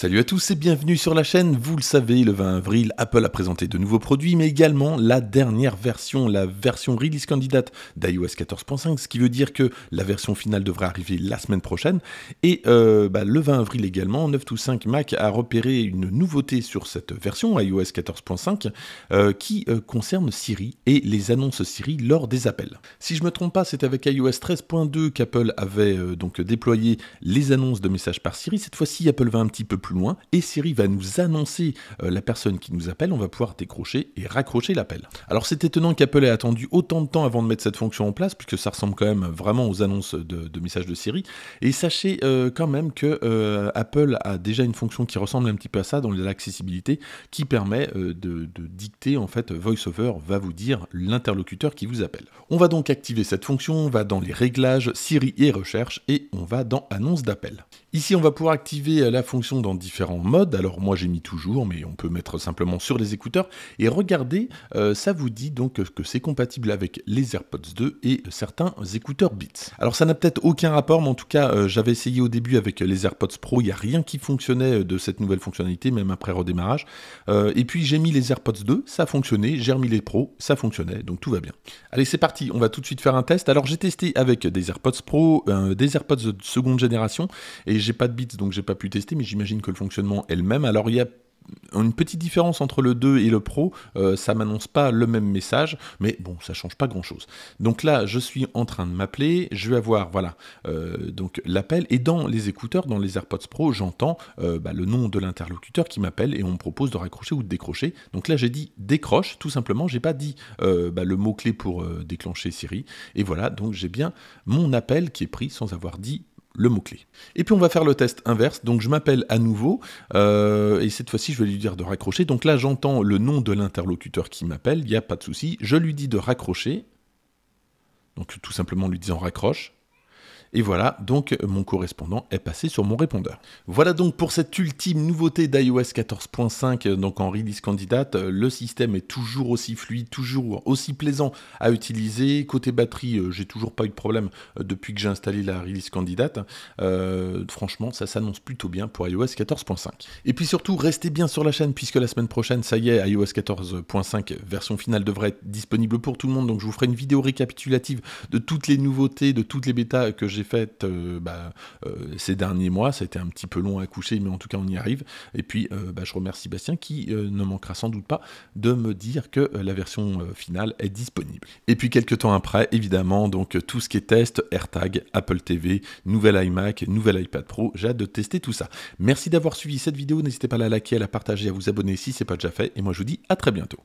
Salut à tous et bienvenue sur la chaîne. Vous le savez, le 20 avril, Apple a présenté de nouveaux produits, mais également la dernière version, la version release candidate d'iOS 14.5, ce qui veut dire que la version finale devrait arriver la semaine prochaine. Et euh, bah, le 20 avril également, 9 to 5 Mac a repéré une nouveauté sur cette version iOS 14.5 euh, qui euh, concerne Siri et les annonces Siri lors des appels. Si je me trompe pas, c'est avec iOS 13.2 qu'Apple avait donc déployé les annonces de messages par Siri. Cette fois-ci, Apple va un petit peu plus loin et Siri va nous annoncer euh, la personne qui nous appelle, on va pouvoir décrocher et raccrocher l'appel. Alors c'est étonnant qu'Apple ait attendu autant de temps avant de mettre cette fonction en place, puisque ça ressemble quand même vraiment aux annonces de, messages de Siri. Et sachez euh, quand même que euh, Apple a déjà une fonction qui ressemble un petit peu à ça dans l'accessibilité, qui permet de, de dicter en fait VoiceOver va vous dire l'interlocuteur qui vous appelle. On va donc activer cette fonction, on va dans les réglages Siri et recherche et on va dans annonce d'appel. Ici on va pouvoir activer la fonction dans différents modes. Alors moi j'ai mis toujours, mais on peut mettre simplement sur les écouteurs. Et regardez, euh, ça vous dit donc que c'est compatible avec les AirPods 2 et certains écouteurs Beats. Alors ça n'a peut-être aucun rapport, mais en tout cas euh, j'avais essayé au début avec les AirPods Pro, il n'y a rien qui fonctionnait euh, de cette nouvelle fonctionnalité, même après redémarrage. et puis j'ai mis les AirPods 2, ça fonctionnait, j'ai remis les Pro, ça fonctionnait, donc tout va bien. Allez c'est parti, on va tout de suite faire un test. Alors j'ai testé avec des AirPods Pro, des AirPods de seconde génération, et j'ai pas de Beats, donc j'ai pas pu tester, mais j'imagine que le fonctionnement elle même. Alors il y a une petite différence entre le 2 et le Pro, euh, ça m'annonce pas le même message, mais bon, ça change pas grand chose. Donc là, je suis en train de m'appeler, je vais avoir, voilà, euh, donc l'appel, et dans les écouteurs, dans les AirPods Pro, j'entends euh, bah, le nom de l'interlocuteur qui m'appelle et on me propose de raccrocher ou de décrocher. Donc là, j'ai dit décroche, tout simplement, j'ai pas dit bah, le mot-clé pour déclencher Siri, et voilà, donc j'ai bien mon appel qui est pris sans avoir dit le mot-clé. Et puis on va faire le test inverse, donc je m'appelle à nouveau, euh, et cette fois-ci je vais lui dire de raccrocher, donc là j'entends le nom de l'interlocuteur qui m'appelle, il n'y a pas de souci, je lui dis de raccrocher, donc tout simplement lui disant raccroche, et voilà, donc mon correspondant est passé sur mon répondeur. Voilà donc pour cette ultime nouveauté d'iOS 14.5, euh, donc en release candidate, euh, le système est toujours aussi fluide, toujours aussi plaisant à utiliser. Côté batterie, euh, j'ai toujours pas eu de problème depuis que j'ai installé la release candidate. franchement, ça s'annonce plutôt bien pour iOS 14.5. Et puis surtout, restez bien sur la chaîne puisque la semaine prochaine, ça y est, iOS 14.5 version finale devrait être disponible pour tout le monde. Donc je vous ferai une vidéo récapitulative de toutes les nouveautés, de toutes les bêtas que j'ai j'ai euh, bah, euh, ces derniers mois. Ça a été un petit peu long à coucher, mais en tout cas, on y arrive. Et puis, euh, bah, je remercie Bastien qui ne manquera sans doute pas de me dire que la version finale est disponible. Et puis, quelques temps après, évidemment, donc tout ce qui est test, AirTag, Apple TV, nouvel iMac, nouvel iPad Pro. J'ai hâte de tester tout ça. Merci d'avoir suivi cette vidéo. N'hésitez pas à la liker, à la partager, à vous abonner si ce n'est pas déjà fait. Et moi, je vous dis à très bientôt.